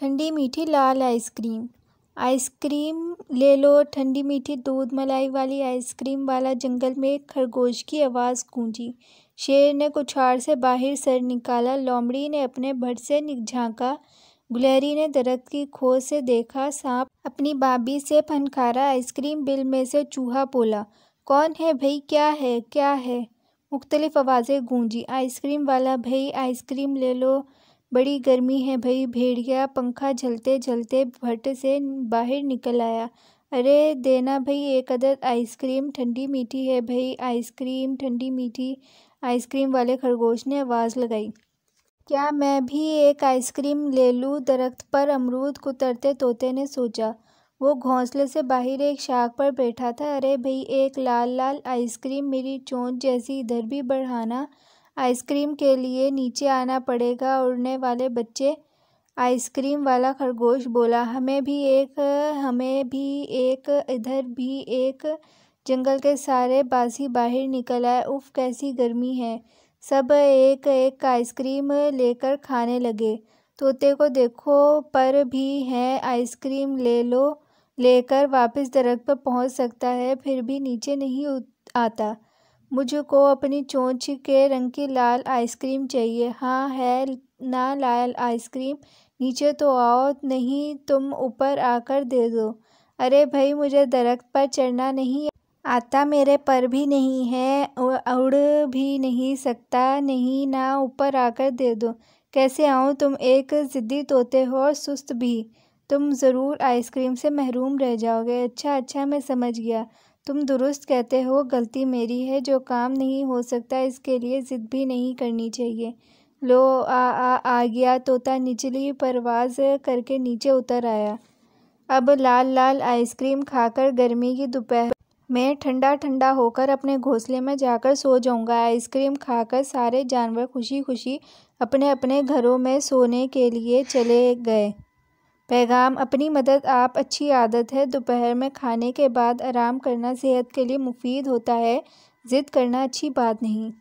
ठंडी मीठी लाल ice cream ice cream ले लो ठंडी मीठी दूध मलाई वाली आइसक्रीम वाला जंगल में एक खरगोश की आवाज़ गूंजी शेर ने कुछार से बाहर सर निकाला लोमड़ी ने अपने भट से झांका गुलहरी ने दरख्त की खोज से देखा सांप अपनी बाबी से फनकारा आइसक्रीम बिल में से चूहा बोला कौन है भई क्या है क्या है मुख्तलिफ आवाज़ें गूंजी आइसक्रीम वाला भई आइसक्रीम ले लो बड़ी गर्मी है भाई भेड़िया पंखा झलते झलते भट्ट से बाहर निकल आया अरे देना भाई एक अदद आइसक्रीम ठंडी मीठी है भाई आइसक्रीम ठंडी मीठी आइसक्रीम वाले खरगोश ने आवाज़ लगाई क्या मैं भी एक आइसक्रीम ले लूँ दरख्त पर अमरूद कुतरते तोते ने सोचा वो घोंसले से बाहर एक शाख पर बैठा था अरे भाई एक लाल लाल आइसक्रीम मेरी चोंच जैसी इधर भी बढ़ाना आइसक्रीम के लिए नीचे आना पड़ेगा उड़ने वाले बच्चे आइसक्रीम वाला खरगोश बोला हमें भी एक हमें भी एक इधर भी एक जंगल के सारे बासी बाहर निकल आए उफ कैसी गर्मी है सब एक एक आइसक्रीम लेकर खाने लगे तोते को देखो पर भी है आइसक्रीम ले लो लेकर वापस दरख्त पर पहुंच सकता है फिर भी नीचे नहीं आता मुझको अपनी चोंच के रंग की लाल आइसक्रीम चाहिए हाँ है ना लाल आइसक्रीम नीचे तो आओ नहीं तुम ऊपर आकर दे दो अरे भाई मुझे दरख्त पर चढ़ना नहीं आता मेरे पर भी नहीं है उड़ भी नहीं सकता नहीं ना ऊपर आकर दे दो कैसे आऊँ तुम एक ज़िद्दी तोते हो और सुस्त भी तुम ज़रूर आइसक्रीम से महरूम रह जाओगे अच्छा अच्छा मैं समझ गया तुम दुरुस्त कहते हो गलती मेरी है जो काम नहीं हो सकता इसके लिए ज़िद भी नहीं करनी चाहिए लो आ आ आ गया तोता निचली परवाज करके नीचे उतर आया अब लाल लाल आइसक्रीम खाकर गर्मी की दोपहर मैं ठंडा ठंडा होकर अपने घोंसले में जाकर सो जाऊंगा आइसक्रीम खाकर सारे जानवर खुशी खुशी अपने अपने घरों में सोने के लिए चले गए पैगाम अपनी मदद आप अच्छी आदत है दोपहर में खाने के बाद आराम करना सेहत के लिए मुफीद होता है ज़िद करना अच्छी बात नहीं